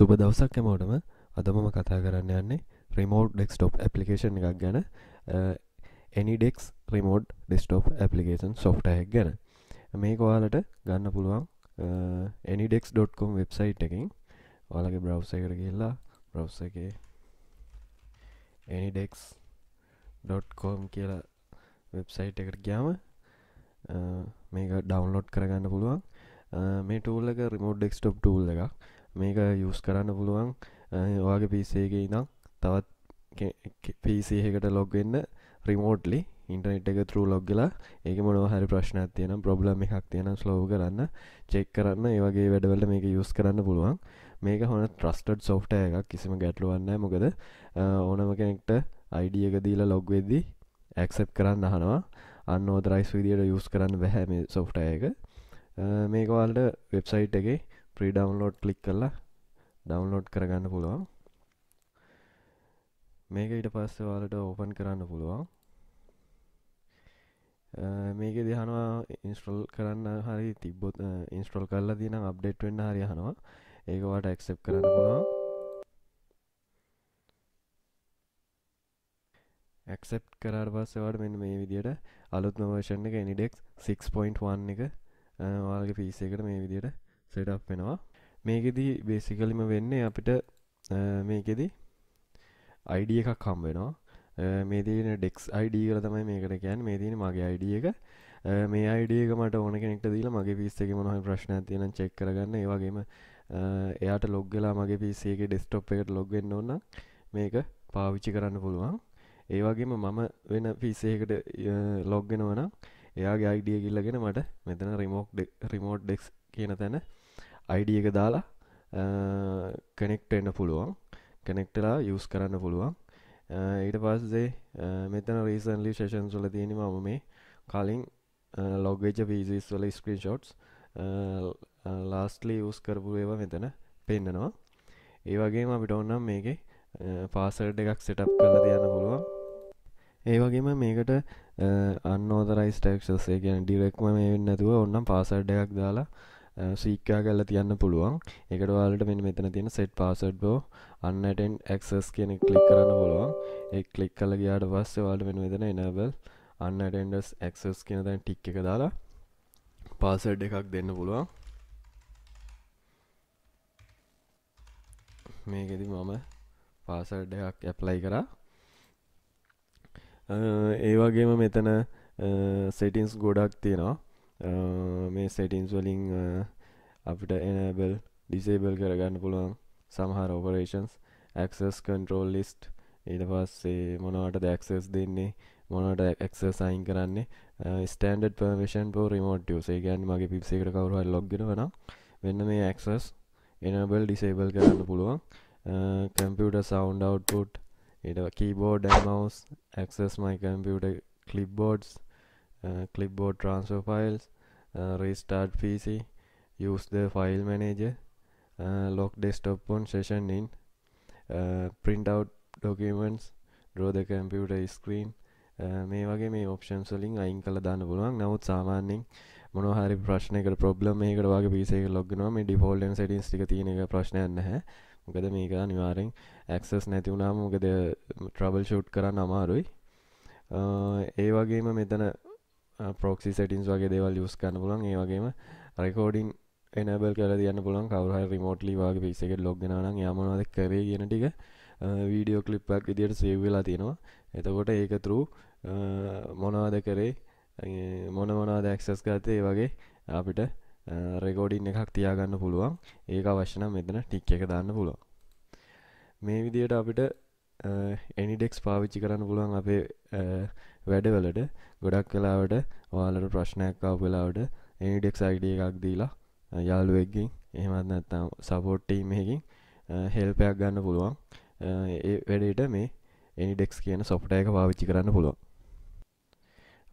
සුබ දවසක් ඇමෝටම අදමම කතා කරන්න යන්නේ රිමෝඩ් ඩෙක්ස්ටොප් ඇපලිකේෂන් එකක් ගැන එනිඩෙක්ස් රිමෝඩ් ඩෙස්ටොප් ඇපලිකේෂන් සොෆ්ටයක් ගැන මේ කොයාලට ගන්න පුළුවන් එනිඩෙක්ස්.කොම් වෙබ්සයිට් එකින් ඔයාලගේ බ්‍රව්ස එකට කියලා බ්‍රව්ස එක එනිඩෙක්ස්.කොම් කියලා වෙබ්සයිට් එකට ගියාම මේක ඩවන්ලෝඩ් කරගන්න පුළුවන් මේ ටූල්ලක රිමෝඩ් ඩෙක්ස්ටොප් ටූල් එකක් මේක යුස් කරන්න පුළුවන් ඔයාගේ පිසේගේ ඉනම් තවත් පිසිහකට ලොග්වෙන්න රිමෝට්ලි ඉන්ටනෙට් එක තරු ලොග්ගලා ඒක මොනහරි ප්‍රශ්නයක් තියෙන ප්‍රබ්ලම එකක් තියෙන ස්ලෝ කරන්න චෙක් කරන්න ඒවගේ වැඩවල මේක යුස් කරන්න පුළුවන් මේක හොන ට්‍රස්ටඩ් සෝට් එකක් කිසිම ගැටලුවන්න මොකද ඕනම කෙනෙක්ට අයිඩිය එක දීලා ලොග්වෙද්දී ඇක්සප් කරන්න අහනවා අන්න ෝදරයිස් විදියට යුස් කරන්න බැහැ මේ සෝට්ටය එක මේකවල්ට වෙබ්සයිට් එකේ ප්‍රී ඩවන්ලෝඩ් කලික් කරලා ඩවන්ලෝඩ් කරගන්න පුළුවන් මේක ඉට පස්ස වාලට ඕපන් කරන්න පුළුවන් මේක දිහනවා ඉන්ස්ට්‍රල් කරන්න හරි තිබ්බොත් ඉන්ස්ට්‍රල් කරලා දින අප්ඩේට් වෙන්න හරි හනවා ඒකවාට ඇක්සෙප් කරන්න පුළුවන් ඇක්සෙප් කරාර් පස්සවට මෙන්න මේ විදියට අලුත්ම වර්ෂන් එක එනිඩෙක් 6.1 එක වාගේ පිස එකට මේ විදියට සෙටක් වෙනවා මේකෙදී බේසිකලිම වෙන්නේ අපිට මේකෙදි අයිඩිය එකක් කම් වෙනවා මේ දන ඩෙක්ස් අයිඩියල තමයි මේකට කියන් මේ දන මගේ අයිඩිය එක මේ අයිඩියක මට ඕන කෙනෙක් දීලා මගේ පිස්සෙක මොහ ප්‍රශ්න තියන චෙක් කරගන්න ඒවගේම එයාට ලොග්ගලා මගේ පිසේගේ ඩෙස්ටොප් එකට ලොග්ගෙන් ඕන්න මේක පාවිච්චි කරන්න පුළුවන් ඒවගේම මම වෙන පිසේකට ලොග්ගෙනවන එයාගේ අයිඩිය කිල්ලගෙන මට මෙතන රිමෝක් රිමෝට් ඩෙක්ස් කියන තැන අයිඩිය එක දාලා කනෙක්ට එන්න පුළුවන් කනෙක්ටලා යුස් කරන්න පුළුවන් ඊට පස්සේ මෙතන රීසන්ලි ශේෂන් සුල තියෙන මම මේ කලින් ලොග්වෙච පිසිස් වල ස්ක්‍රී ෂොට්ස් ලාස්ටලි යස් කරපු ඒවා මෙතන පෙන්න්නනවා ඒවගේම අපිට ඔන්නම් මේකේ පාසල්ට එකක් සෙටප් කරලා තියන්න පුළුවන් ඒවගේම මේකට අන්නෝදරයි ස්ටක්ෂස්සේ ගැන ඩිරෙක්ම මේ වෙන්නතුව ඔන්නම් පාසල්ඩ එකක් දාලා ශීක්කා කල්ල තියන්න පුළුවන් එකට වාලට මෙ මෙතන තියෙන සෙට් පාසඩ් බෝ අන්නටෙන් ඇක්සස් කියන කලික් කරන්න පුළුවන් ඒ කලික් කල ගයාට පස්සේ වාට මෙ වෙදෙන එනබල් අන්නටන්ඩස් ඇක්සස් කියන තැන් ටික් එක දාලා පාසඩ් එකක් දෙන්න පුළුවන් මේකෙදි මම පාසඩ් එකක් ඇප්ලයි කරා ඒවාගේම මෙතන සෙටින්ස් ගොඩක් තියෙනවා Uh, මේ සෙටින්ස් වලින් uh, අපිට එනබල් ඩිසේබල් කරගන්න පුළුවන් සමහර ඔපරේෂන්ස් ඇක්සස් කන්ට්‍රෝල් ලිස්ට් ඊට පස්සේ මොනවට දැක්සස් දෙන්නේ මොනට එක්සර් සයින් කරන්නේ ස්ටන්ඩ පර්මිෂන් පෝ රිමෝට්ියසේ ගැන් මගේ පිප්සේකට කවරුහල් ලොග්ගෙන වන වෙන්න මේ ඇක්සස් එනබල් ඩිසේබල් කරන්න පුළුවන් කම්පියට සවන්් අවට්පුට් එඩ keyboard mouse access my computer කලිප්බෝඩ්ස් Uh, clipboard transfer files uh, restart pc use the file manager uh, lock desktop on session in print out documents draw the computer screen මේ වගේ මේ options වලින් අයින් කළ දාන්න පුළුවන් නමුත් සාමාන්‍යයෙන් මොනවා හරි ප්‍රශ්නයකට ප්‍රොබ්ලම් එකකට වගේ PC එක log වෙනවා මේ default වෙන settings ටික තියෙන එක ප්‍රශ්නයක් නැහැ මොකද මේක අනිවාර්යෙන් access නැති වුණාම මොකද trouble shoot කරන්න අමාරුයි ඒ වගේම මෙතන පොක්සි සටින්ස් වගේ දේවල් යස් කන්න පුලන් ඒ වගේම රෙකෝඩින් එනබල් කල තියන්න පුලන් කවරහ රිමෝට්ලි වගේ පිසකට ලොග්ගෙනන යමනවාද කරේ කියන ටික වීඩියෝ කලිප්පක් විදියට සේවවෙලා තියෙනවා එතකොට ඒක තුරු මොනවාද කරේ මොන මොනා දැක්සස් ගතේ වගේ අපිට රෙකෝඩින් එකක් තියාගන්න පුළුවන් ඒක අවශ්‍යන මෙතන ටික් එක දාන්න පුළුවන් මේ විදියට අපිට එනිඩෙක්ස් පාවිච්චි කරන්න පුළුවන් අපේ වැඩවලට ගොඩක් කලාවට වාලට ප්‍රශ්නයක් කාපලාවට ඒඩෙක් අයිඩිය එකක් දීලා යාළුවෙක්ගින් එහෙමත් නැත්තම් සපෝට්ටීමකින් හෙල්පයක් ගන්න පුළුවන් ඒ වැඩට මේ එනිඩෙක්ස් කියන සොප්ට එක පාවිච්චි කරන්න පුළුවන්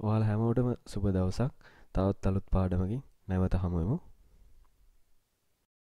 වාල හැමෝටම සුබ දවසක් තවත් අලුත් පාඩමකින් නැවත හමුවමු